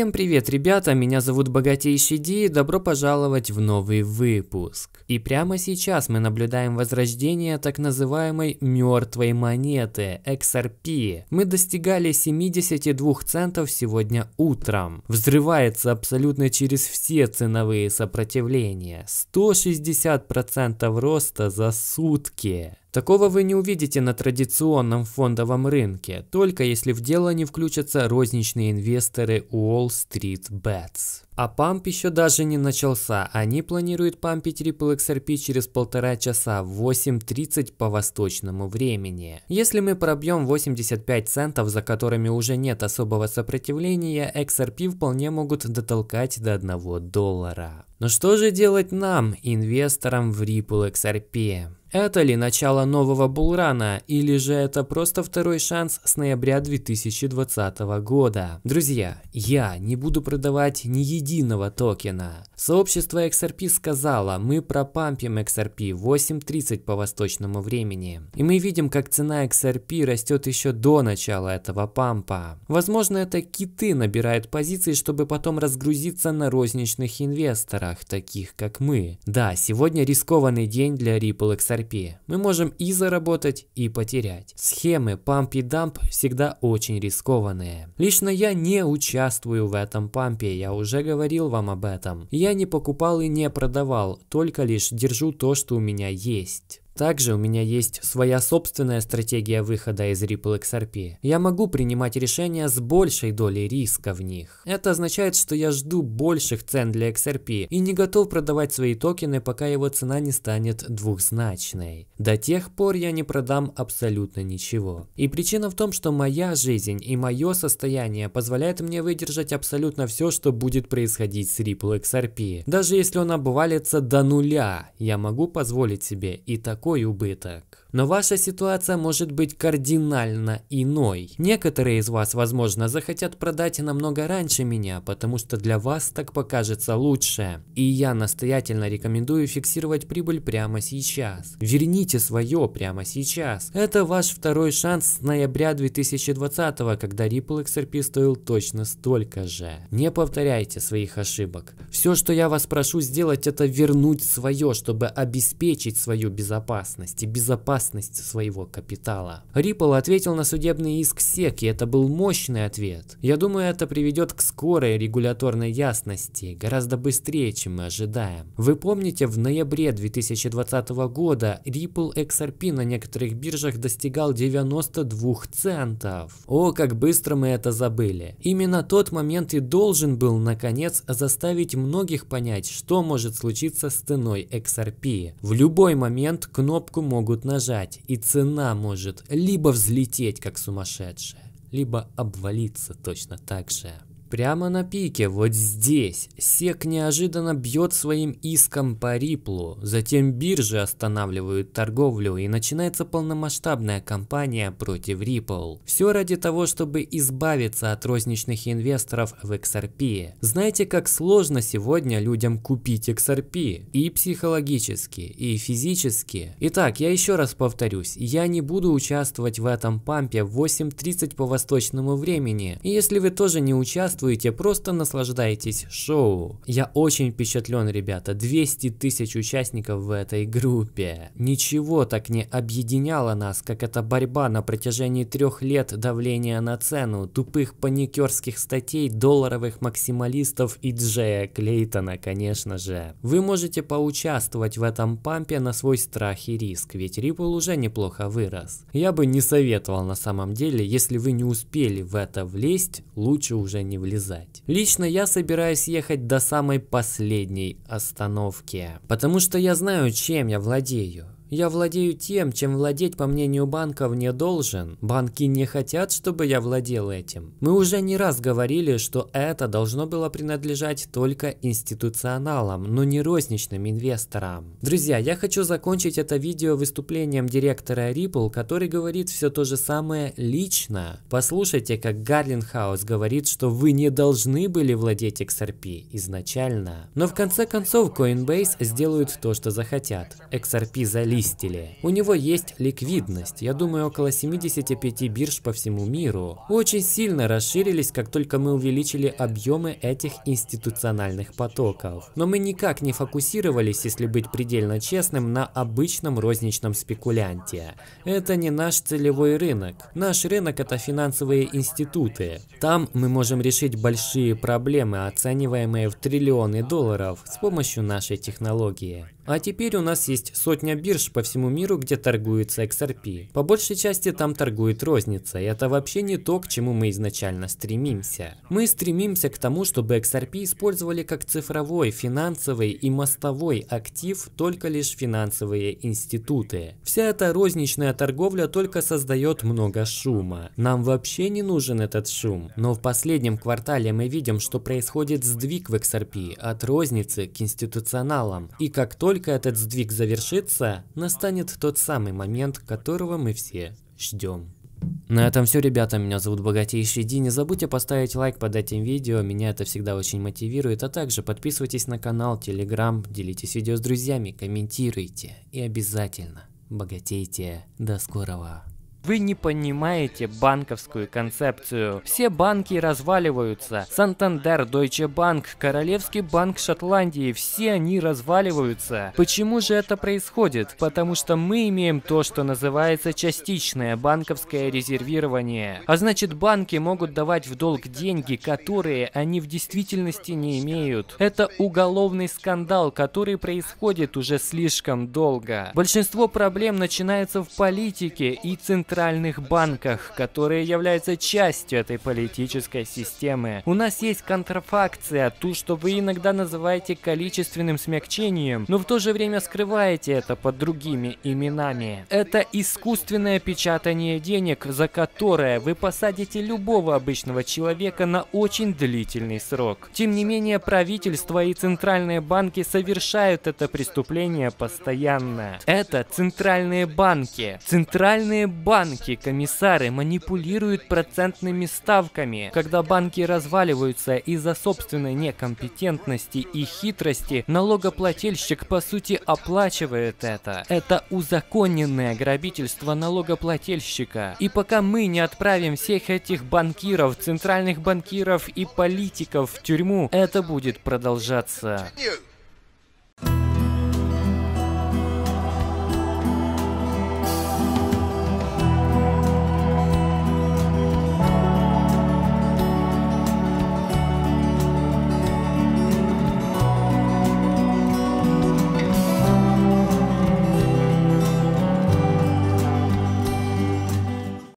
Всем привет, ребята, меня зовут Богатейший Ди, и добро пожаловать в новый выпуск. И прямо сейчас мы наблюдаем возрождение так называемой мертвой монеты XRP. Мы достигали 72 центов сегодня утром. Взрывается абсолютно через все ценовые сопротивления. 160% роста за сутки. Такого вы не увидите на традиционном фондовом рынке, только если в дело не включатся розничные инвесторы Wall Street Bets. А памп еще даже не начался. Они планируют пампить Ripple XRP через полтора часа в 8.30 по восточному времени. Если мы пробьем 85 центов, за которыми уже нет особого сопротивления, XRP вполне могут дотолкать до 1 доллара. Но что же делать нам, инвесторам в Ripple XRP? Это ли начало нового булрана, или же это просто второй шанс с ноября 2020 года? Друзья, я не буду продавать ни единого единого токена. Сообщество XRP сказало, мы пропампим XRP 8.30 по восточному времени. И мы видим, как цена XRP растет еще до начала этого пампа. Возможно, это киты набирают позиции, чтобы потом разгрузиться на розничных инвесторах, таких как мы. Да, сегодня рискованный день для Ripple XRP. Мы можем и заработать, и потерять. Схемы памп и дамп всегда очень рискованные. Лично я не участвую в этом пампе, я уже говорил говорил вам об этом. Я не покупал и не продавал, только лишь держу то, что у меня есть. Также у меня есть своя собственная стратегия выхода из Ripple XRP. Я могу принимать решения с большей долей риска в них. Это означает, что я жду больших цен для XRP и не готов продавать свои токены, пока его цена не станет двухзначной. До тех пор я не продам абсолютно ничего. И причина в том, что моя жизнь и мое состояние позволяет мне выдержать абсолютно все, что будет происходить с Ripple XRP. Даже если он обвалится до нуля, я могу позволить себе и такой такой убыток. Но ваша ситуация может быть кардинально иной. Некоторые из вас, возможно, захотят продать намного раньше меня, потому что для вас так покажется лучше. И я настоятельно рекомендую фиксировать прибыль прямо сейчас. Верните свое прямо сейчас. Это ваш второй шанс с ноября 2020, когда Ripple XRP стоил точно столько же. Не повторяйте своих ошибок. Все, что я вас прошу сделать, это вернуть свое, чтобы обеспечить свою безопасность и безопасность безопасность своего капитала. Ripple ответил на судебный иск SEC, и это был мощный ответ. Я думаю, это приведет к скорой регуляторной ясности, гораздо быстрее, чем мы ожидаем. Вы помните, в ноябре 2020 года Ripple XRP на некоторых биржах достигал 92 центов. О, как быстро мы это забыли. Именно тот момент и должен был, наконец, заставить многих понять, что может случиться с ценой XRP. В любой момент кнопку могут нажать бежать, и цена может либо взлететь как сумасшедшая, либо обвалиться точно так же. Прямо на пике, вот здесь, Сек неожиданно бьет своим иском по Риплу, затем биржи останавливают торговлю и начинается полномасштабная кампания против Ripple. Все ради того, чтобы избавиться от розничных инвесторов в XRP. Знаете, как сложно сегодня людям купить XRP? И психологически, и физически. Итак, я еще раз повторюсь, я не буду участвовать в этом пампе в 8.30 по восточному времени. И если вы тоже не участвуете, участвуете, просто наслаждайтесь шоу. Я очень впечатлен, ребята, 200 тысяч участников в этой группе. Ничего так не объединяло нас, как эта борьба на протяжении трех лет давления на цену, тупых паникерских статей, долларовых максималистов и Джея Клейтона, конечно же. Вы можете поучаствовать в этом пампе на свой страх и риск, ведь Ripple уже неплохо вырос. Я бы не советовал на самом деле, если вы не успели в это влезть, лучше уже не влезть лизать. Лично я собираюсь ехать до самой последней остановки, потому что я знаю, чем я владею. Я владею тем, чем владеть, по мнению банков, не должен. Банки не хотят, чтобы я владел этим. Мы уже не раз говорили, что это должно было принадлежать только институционалам, но не розничным инвесторам. Друзья, я хочу закончить это видео выступлением директора Ripple, который говорит все то же самое лично. Послушайте, как Гарлинхаус говорит, что вы не должны были владеть XRP изначально. Но в конце концов Coinbase сделают то, что захотят. XRP залит вычистили. У него есть ликвидность, я думаю, около 75 бирж по всему миру. Очень сильно расширились, как только мы увеличили объемы этих институциональных потоков. Но мы никак не фокусировались, если быть предельно честным, на обычном розничном спекулянте. Это не наш целевой рынок. Наш рынок это финансовые институты. Там мы можем решить большие проблемы, оцениваемые в триллионы долларов с помощью нашей технологии. А теперь у нас есть сотня бирж нишу по всему миру, где торгуется XRP. По большей части там торгует розница, и это вообще не то, к чему мы изначально стремимся. Мы стремимся к тому, чтобы XRP использовали как цифровой, финансовый и мостовой актив только лишь финансовые институты. Вся эта розничная торговля только создает много шума. Нам вообще не нужен этот шум. Но в последнем квартале мы видим, что происходит сдвиг в XRP от розницы к институционалам. И как только этот сдвиг завершится, настанет тот самый момент, которого мы все ждем. На этом все, ребята, меня зовут Богатейший Ди, не забудьте поставить лайк под этим видео, меня это всегда очень мотивирует, а также подписывайтесь на канал, телеграм, делитесь видео с друзьями, комментируйте и обязательно богатейте. До скорого! Вы не понимаете банковскую концепцию. Все банки разваливаются. Сантандер, Deutsche Bank, Королевский банк Шотландии, все они разваливаются. Почему же это происходит? Потому что мы имеем то, что называется частичное банковское резервирование. А значит банки могут давать в долг деньги, которые они в действительности не имеют. Это уголовный скандал, который происходит уже слишком долго. Большинство проблем начинается в политике и централизации центральных банках, которые являются частью этой политической системы. У нас есть контрафакция, ту, что вы иногда называете количественным смягчением, но в то же время скрываете это под другими именами. Это искусственное печатание денег, за которое вы посадите любого обычного человека на очень длительный срок. Тем не менее, правительство и центральные банки совершают это преступление постоянно. Это центральные банки. Центральные банки Банки, комиссары манипулируют процентными ставками. Когда банки разваливаются из-за собственной некомпетентности и хитрости, налогоплательщик по сути оплачивает это. Это узаконенное грабительство налогоплательщика. И пока мы не отправим всех этих банкиров, центральных банкиров и политиков в тюрьму, это будет продолжаться.